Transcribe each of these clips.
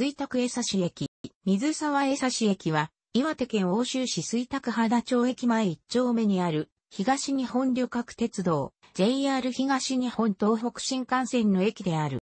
水沢江差駅、水沢江差駅は、岩手県欧州市水沢原町駅前1丁目にある、東日本旅客鉄道、JR 東日本東北新幹線の駅である。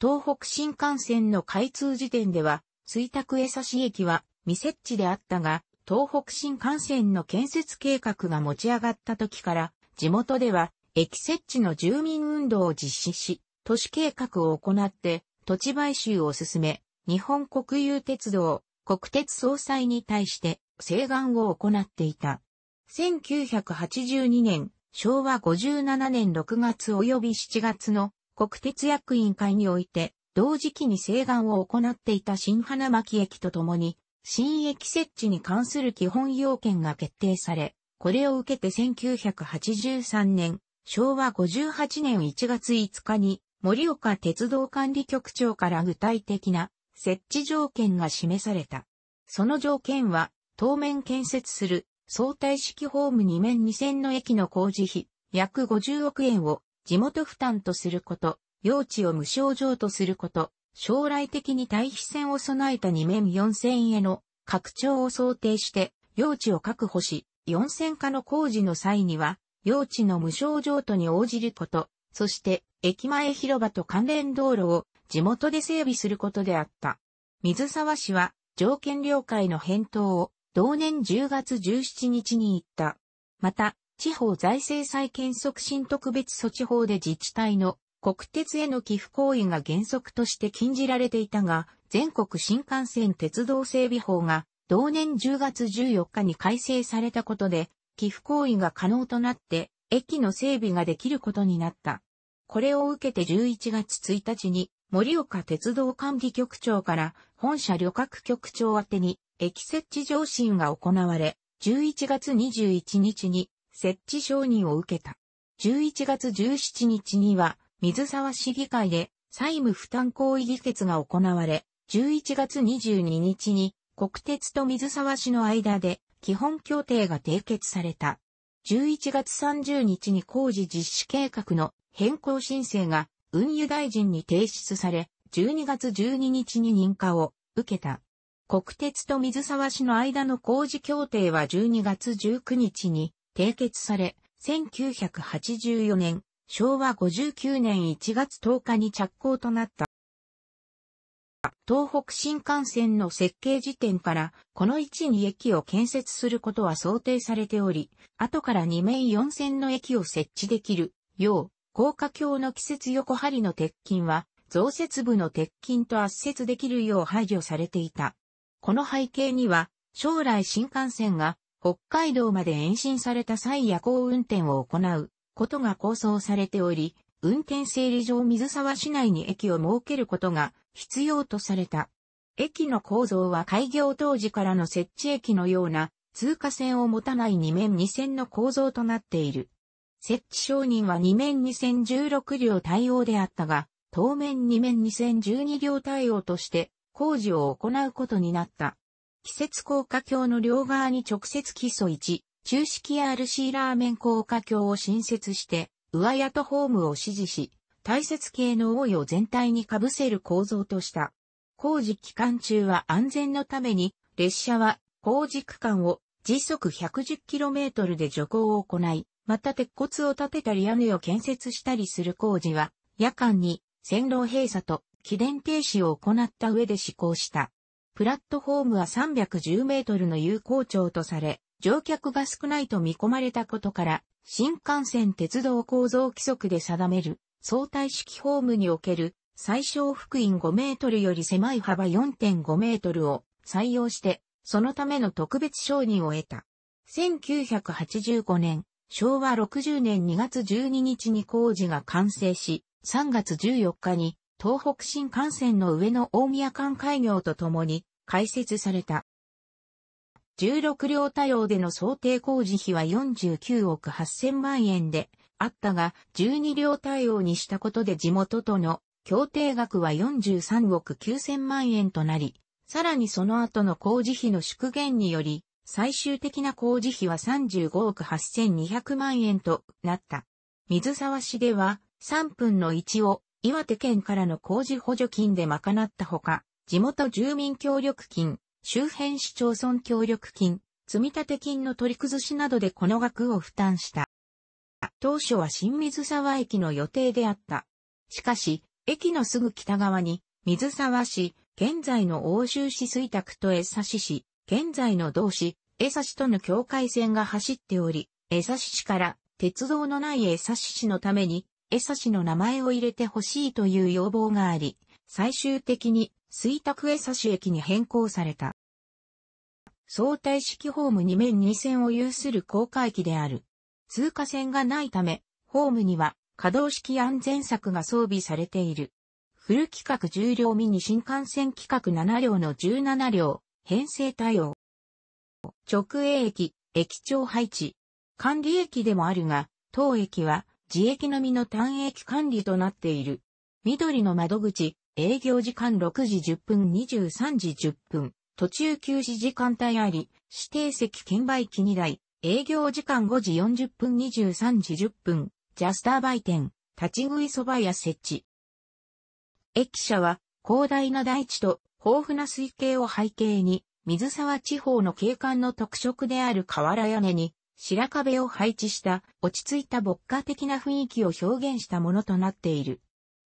東北新幹線の開通時点では、水沢江差駅は未設置であったが、東北新幹線の建設計画が持ち上がった時から、地元では駅設置の住民運動を実施し、都市計画を行って、土地買収を進め、日本国有鉄道、国鉄総裁に対して、請願を行っていた。1982年、昭和57年6月及び7月の国鉄役員会において、同時期に請願を行っていた新花巻駅とともに、新駅設置に関する基本要件が決定され、これを受けて1983年、昭和58年1月5日に、盛岡鉄道管理局長から具体的な設置条件が示された。その条件は、当面建設する相対式ホーム2面2線の駅の工事費、約50億円を地元負担とすること、用地を無償上とすること、将来的に対比線を備えた2面4線への拡張を想定して、用地を確保し、4線化の工事の際には、用地の無償譲渡に応じること、そして、駅前広場と関連道路を地元で整備することであった。水沢市は条件了解の返答を同年10月17日に言った。また、地方財政再建促進特別措置法で自治体の国鉄への寄付行為が原則として禁じられていたが、全国新幹線鉄道整備法が同年10月14日に改正されたことで、寄付行為が可能となって、駅の整備ができることになった。これを受けて11月1日に、盛岡鉄道管理局長から本社旅客局長宛てに駅設置上申が行われ、11月21日に設置承認を受けた。11月17日には水沢市議会で債務負担行為議決が行われ、11月22日に国鉄と水沢市の間で基本協定が締結された。11月30日に工事実施計画の変更申請が運輸大臣に提出され、12月12日に認可を受けた。国鉄と水沢市の間の工事協定は12月19日に締結され、1984年、昭和59年1月10日に着工となった。東北新幹線の設計時点からこの位置に駅を建設することは想定されており、後から2面4線の駅を設置できるよう、高架橋の季節横張りの鉄筋は増設部の鉄筋と圧接できるよう排除されていた。この背景には将来新幹線が北海道まで延伸された際夜行運転を行うことが構想されており、運転整理上水沢市内に駅を設けることが必要とされた。駅の構造は開業当時からの設置駅のような通過線を持たない2面2線の構造となっている。設置承認は2面2線16両対応であったが、当面2面2線12両対応として工事を行うことになった。季節高架橋の両側に直接基礎1、中式 RC ラーメン高架橋を新設して、上谷とホームを支持し、大雪系の多いを全体に被せる構造とした。工事期間中は安全のために、列車は工事区間を時速 110km で徐行を行い、また鉄骨を建てたり屋根を建設したりする工事は、夜間に線路閉鎖と起電停止を行った上で施行した。プラットフォームは310メートルの有効長とされ、乗客が少ないと見込まれたことから、新幹線鉄道構造規則で定める相対式ホームにおける最小幅員5メートルより狭い幅4.5メートルを採用して、そのための特別承認を得た。1985年、昭和60年2月12日に工事が完成し、3月14日に東北新幹線の上の大宮間開業とともに開設された。16両対応での想定工事費は49億8000万円で、あったが、12両対応にしたことで地元との協定額は43億9000万円となり、さらにその後の工事費の縮減により、最終的な工事費は35億8200万円となった。水沢市では3分の1を岩手県からの工事補助金で賄ったほか、地元住民協力金、周辺市町村協力金、積立金の取り崩しなどでこの額を負担した。当初は新水沢駅の予定であった。しかし、駅のすぐ北側に、水沢市、現在の欧州市水宅と江差市、現在の同市、江差市との境界線が走っており、江差市から鉄道のない江差市のために、江差市の名前を入れてほしいという要望があり、最終的に水宅江差市駅に変更された。相対式ホーム2面2線を有する高架駅である。通過線がないため、ホームには可動式安全柵が装備されている。フル規格10両ミニ新幹線規格7両の17両、編成対応。直営駅、駅長配置。管理駅でもあるが、当駅は自駅のみの単駅管理となっている。緑の窓口、営業時間6時10分23時10分、途中休止時間帯あり、指定席券売機2台、営業時間5時40分23時10分、ジャスター売店、立ち食いそば屋設置。駅舎は広大な大地と豊富な水系を背景に、水沢地方の景観の特色である瓦屋根に白壁を配置した落ち着いた牧歌的な雰囲気を表現したものとなっている。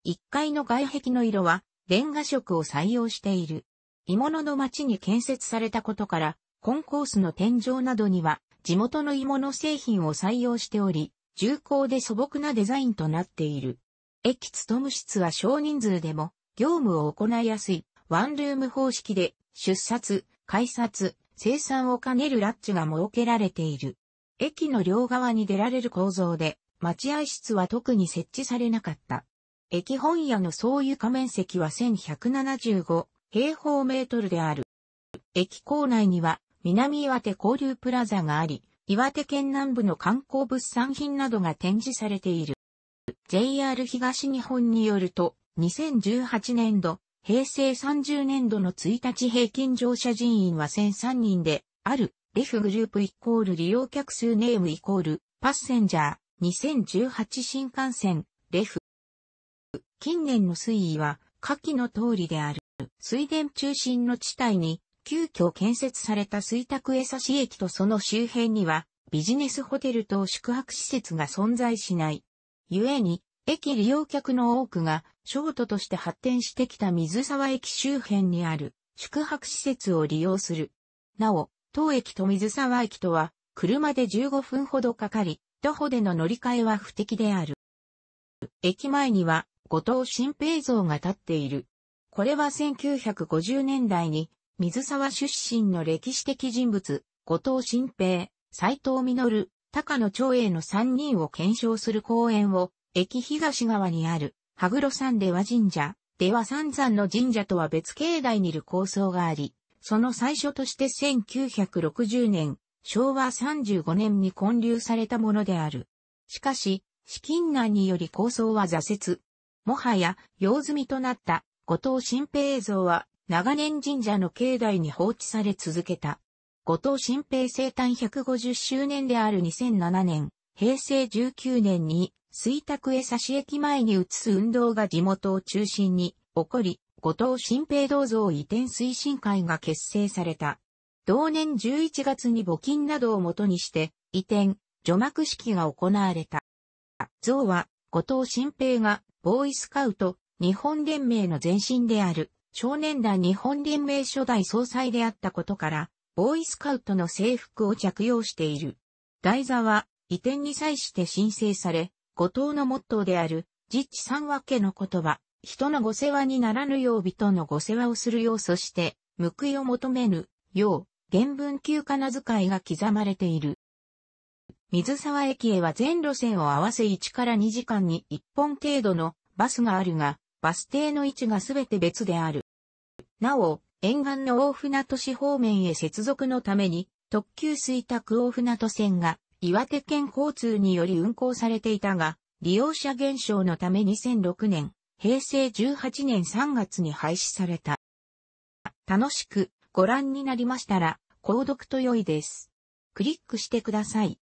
1階の外壁の色はレンガ色を採用している。鋳物の町に建設されたことから、コンコースの天井などには地元の鋳物製品を採用しており、重厚で素朴なデザインとなっている。駅勤務室は少人数でも業務を行いやすいワンルーム方式で出札、改札、生産を兼ねるラッチが設けられている。駅の両側に出られる構造で待合室は特に設置されなかった。駅本屋の総床面積は1175平方メートルである。駅構内には南岩手交流プラザがあり、岩手県南部の観光物産品などが展示されている。JR 東日本によると、2018年度、平成30年度の1日平均乗車人員は1003人で、ある、レフグループイコール利用客数ネームイコール、パッセンジャー、2018新幹線、レフ。近年の推移は、下記の通りである。水田中心の地帯に急遽建設された水卓江差し駅とその周辺には、ビジネスホテル等宿泊施設が存在しない。故に、駅利用客の多くが、ショートとして発展してきた水沢駅周辺にある宿泊施設を利用する。なお、当駅と水沢駅とは、車で15分ほどかかり、徒歩での乗り換えは不適である。駅前には、後藤新平像が建っている。これは1950年代に水沢出身の歴史的人物、後藤新平、斎藤実、高野長英の3人を検証する公園を、駅東側にある、羽黒山では神社、では三山の神社とは別境内にいる構想があり、その最初として1960年、昭和35年に建立されたものである。しかし、資金難により構想は挫折。もはや、用済みとなった、後藤新平映像は、長年神社の境内に放置され続けた。後藤新平生誕150周年である2007年、平成19年に、水卓へ差し駅前に移す運動が地元を中心に起こり、後藤新平銅像移転推進会が結成された。同年11月に募金などをもとにして、移転、除幕式が行われた。像は、後藤新平が、ボーイスカウト、日本連盟の前身である、少年団日本連盟初代総裁であったことから、ボーイスカウトの制服を着用している。台座は移転に際して申請され、後藤のモットーである、実地三分けの言葉、人のご世話にならぬよう人のご世話をするようそして、報いを求めぬよう、原文休仮名遣いが刻まれている。水沢駅へは全路線を合わせ1から2時間に1本程度のバスがあるが、バス停の位置がすべて別である。なお、沿岸の大船渡市方面へ接続のために、特急水卓大船渡線が岩手県交通により運行されていたが、利用者減少のため2006年、平成18年3月に廃止された。楽しくご覧になりましたら、購読と良いです。クリックしてください。